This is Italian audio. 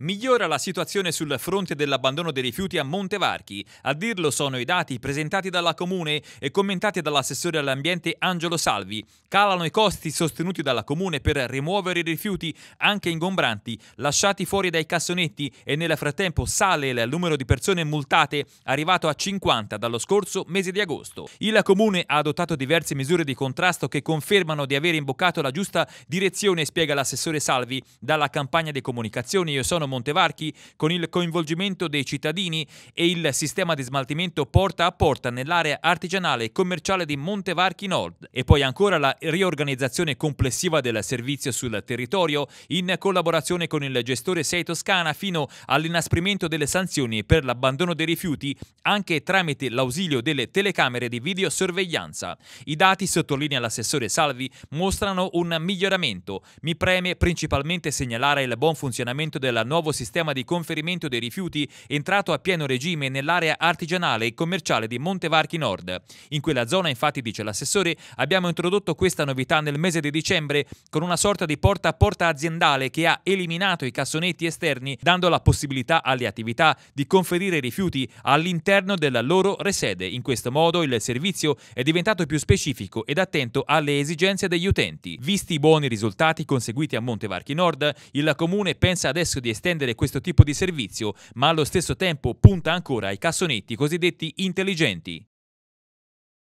Migliora la situazione sul fronte dell'abbandono dei rifiuti a Montevarchi. A dirlo sono i dati presentati dalla Comune e commentati dall'assessore all'ambiente Angelo Salvi. Calano i costi sostenuti dalla Comune per rimuovere i rifiuti, anche ingombranti, lasciati fuori dai cassonetti e nel frattempo sale il numero di persone multate, arrivato a 50 dallo scorso mese di agosto. Il Comune ha adottato diverse misure di contrasto che confermano di aver imboccato la giusta direzione, spiega l'assessore Salvi. Dalla campagna di comunicazione Io sono Montevarchi con il coinvolgimento dei cittadini e il sistema di smaltimento porta a porta nell'area artigianale e commerciale di Montevarchi Nord e poi ancora la riorganizzazione complessiva del servizio sul territorio in collaborazione con il gestore Sei Toscana fino all'inasprimento delle sanzioni per l'abbandono dei rifiuti anche tramite l'ausilio delle telecamere di videosorveglianza. I dati, sottolinea l'assessore Salvi, mostrano un miglioramento. Mi preme principalmente segnalare il buon funzionamento della nuova nuovo sistema di conferimento dei rifiuti entrato a pieno regime nell'area artigianale e commerciale di Montevarchi Nord. In quella zona, infatti, dice l'assessore, abbiamo introdotto questa novità nel mese di dicembre con una sorta di porta a porta aziendale che ha eliminato i cassonetti esterni, dando la possibilità alle attività di conferire rifiuti all'interno della loro resede. In questo modo il servizio è diventato più specifico ed attento alle esigenze degli utenti. Visti i buoni risultati conseguiti a Montevarchi Nord, il comune pensa adesso di estendere estendere questo tipo di servizio, ma allo stesso tempo punta ancora ai cassonetti cosiddetti intelligenti.